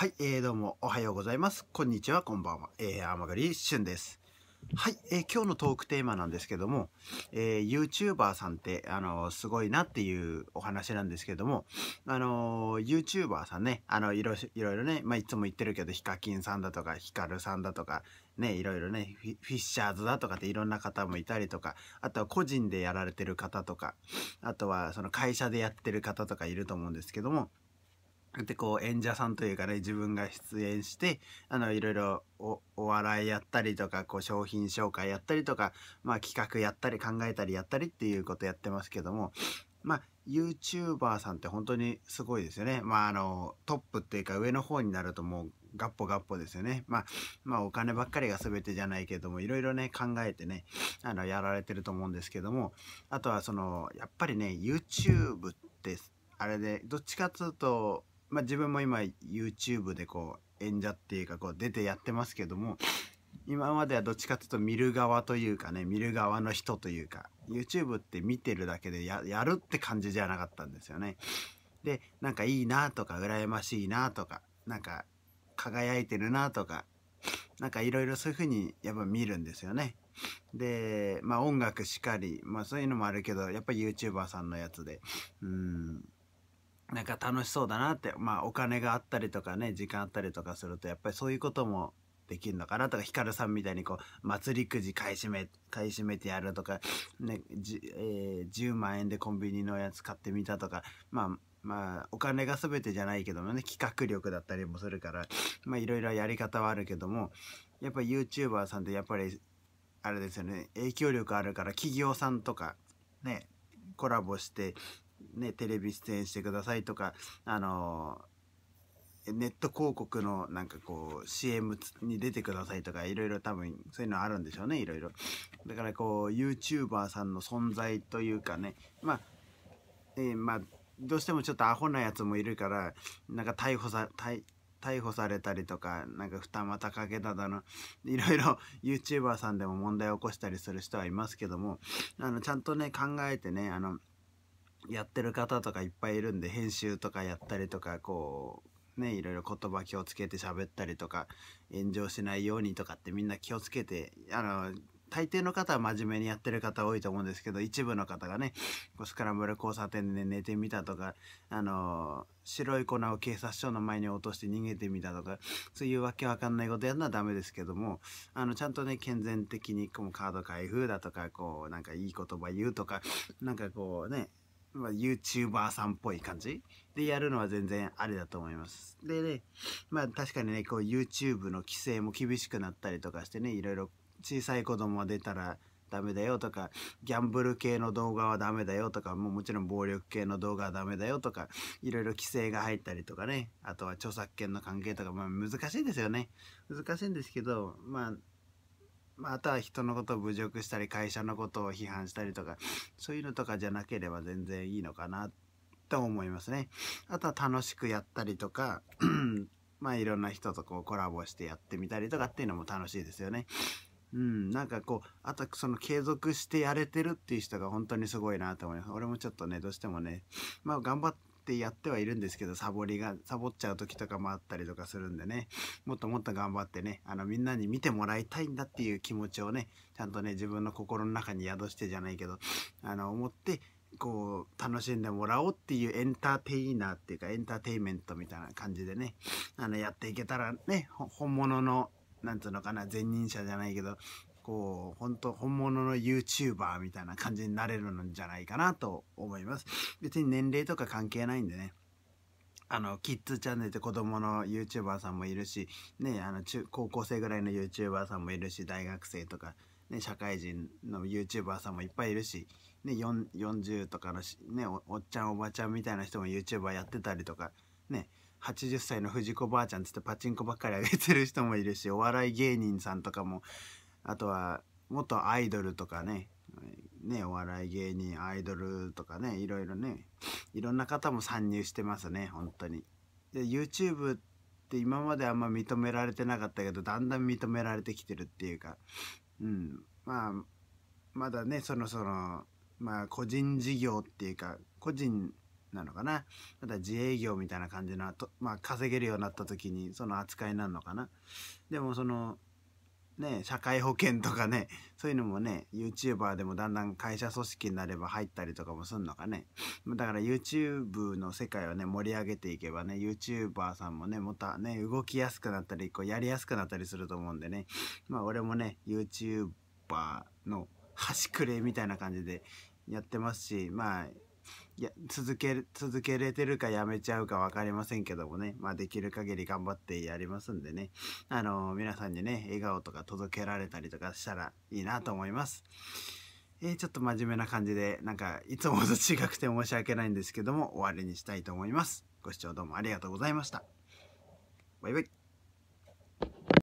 はい、えー、どうもおはようございます。こんにちは、こんばんは。えー、天狩俊です。はい、えー、今日のトークテーマなんですけども、えー、YouTuber さんって、あのー、すごいなっていうお話なんですけども、あのー、YouTuber さんね、あの、いろいろね、まあ、いつも言ってるけど、ヒカキンさんだとか、ヒカルさんだとか、ね、いろいろね、フィッシャーズだとかっていろんな方もいたりとか、あとは個人でやられてる方とか、あとはその会社でやってる方とかいると思うんですけども、でこう演者さんというかね自分が出演してあのいろいろお笑いやったりとかこう商品紹介やったりとか、まあ、企画やったり考えたりやったりっていうことやってますけどもまあ YouTuber さんって本当にすごいですよね。まああのトップっていうか上の方になるともうガッポガッポですよね。まあまあお金ばっかりが全てじゃないけどもいろいろね考えてねあのやられてると思うんですけどもあとはそのやっぱりね YouTube ってあれでどっちかっつうとまあ、自分も今 YouTube でこう演者っていうかこう出てやってますけども 今まではどっちかっていうと見る側というかね見る側の人というか YouTube って見てるだけでやるって感じじゃなかったんですよね。でなんかいいなとか羨ましいなとかなんか輝いてるなとかなんかいろいろそういう風にやっぱ見るんですよね。でまあ音楽しかりまあそういうのもあるけどやっぱ YouTuber さんのやつでうんなんか楽しそうだなって、まあお金があったりとかね、時間あったりとかすると、やっぱりそういうこともできるのかなとか、ヒカルさんみたいにこう、祭りくじ買い占め、買い占めてやるとか、ね、じえー、10万円でコンビニのやつ買ってみたとか、まあ、まあ、お金が全てじゃないけどもね、企画力だったりもするから、まあいろいろやり方はあるけども、やっぱ YouTuber さんってやっぱり、あれですよね、影響力あるから企業さんとか、ね、コラボしてね、テレビ出演してくださいとか、あのネット広告のなんかこう CM に出てくださいとかいろいろ多分そういうのあるんでしょうねいろいろだからこう YouTuber さんの存在というかねまあ、えー、まあどうしてもちょっとアホなやつもいるからなんか逮捕さ逮逮捕されたりとかなんか二股かけただのいろいろ YouTuber さんでも問題を起こしたりする人はいますけどもあのちゃんとね考えてねあのやってる方とかいっぱいいるんで編集とかやったりとかこうねいろいろ言葉気をつけて喋ったりとか炎上しないようにとかってみんな気をつけてあの大抵の方は真面目にやってる方多いと思うんですけど一部の方がねスクランブル交差点で寝てみたとかあの白い粉を警察署の前に落として逃げてみたとかそういうわけわかんないことやるのはダメですけどもあのちゃんとね健全的にこうカード開封だとかこうなんかいい言葉言うとかなんかこうねまあ、YouTuber さんっぽい感じでやるのは全然ありだと思います。でね、まあ確かにね、こう YouTube の規制も厳しくなったりとかしてね、いろいろ小さい子供が出たらダメだよとか、ギャンブル系の動画はダメだよとか、もうもちろん暴力系の動画はダメだよとか、いろいろ規制が入ったりとかね、あとは著作権の関係とか、まあ難しいですよね。難しいんですけど、まあまあ、とは人のことを侮辱したり会社のことを批判したりとかそういうのとかじゃなければ全然いいのかなと思いますね。あとは楽しくやったりとかまあいろんな人とこうコラボしてやってみたりとかっていうのも楽しいですよね。うん、なんかこう、あとその継続してやれてるっていう人が本当にすごいなと思います。俺もちょっとね、どうしてもね、まあ頑張っってやってはいるんですけど、サボりが、サボっちゃう時とかもあったりとかするんでね、もっともっと頑張ってね、あの、みんなに見てもらいたいんだっていう気持ちをね、ちゃんとね、自分の心の中に宿してじゃないけど、あの、思って、こう、楽しんでもらおうっていうエンターテイナーっていうか、エンターテイメントみたいな感じでね、あの、やっていけたらね、本物の、なんつうのかな、前任者じゃないけど、こう、本当本物の YouTuber みたいな感じになれるんじゃないかなと思います。別に年齢とか関係ないんでね。あの、キッズチャンネルって子供の YouTuber さんもいるし、ね、あの、中、高校生ぐらいの YouTuber さんもいるし、大学生とか、ね、社会人の YouTuber さんもいっぱいいるし、ね、40とかのねお、おっちゃんおばちゃんみたいな人も YouTuber やってたりとか、ね、80歳の藤子ばあちゃんつってパチンコばっかりあげてる人もいるし、お笑い芸人さんとかも、あとは元アイドルとかねねお笑い芸人アイドルとかねいろいろねいろんな方も参入してますね本当にで YouTube って今まであんま認められてなかったけどだんだん認められてきてるっていうかうんまあまだねそのそのまあ個人事業っていうか個人なのかなまた自営業みたいな感じのまあ、稼げるようになった時にその扱いなのかなでもそのね、社会保険とかね、そういうのもね、YouTuber でもだんだん会社組織になれば入ったりとかもすんのかね。だから YouTube の世界をね、盛り上げていけばね、YouTuber さんもね、またね、動きやすくなったり、こうやりやすくなったりすると思うんでね。まあ俺もね、YouTuber の端くれみたいな感じでやってますし、まあ、いや続け続けれてるかやめちゃうか分かりませんけどもね、まあ、できる限り頑張ってやりますんでね、あの皆さんにね笑顔とか届けられたりとかしたらいいなと思います。えー、ちょっと真面目な感じでなんかいつもと違くて申し訳ないんですけども終わりにしたいと思います。ご視聴どうもありがとうございました。バイバイ。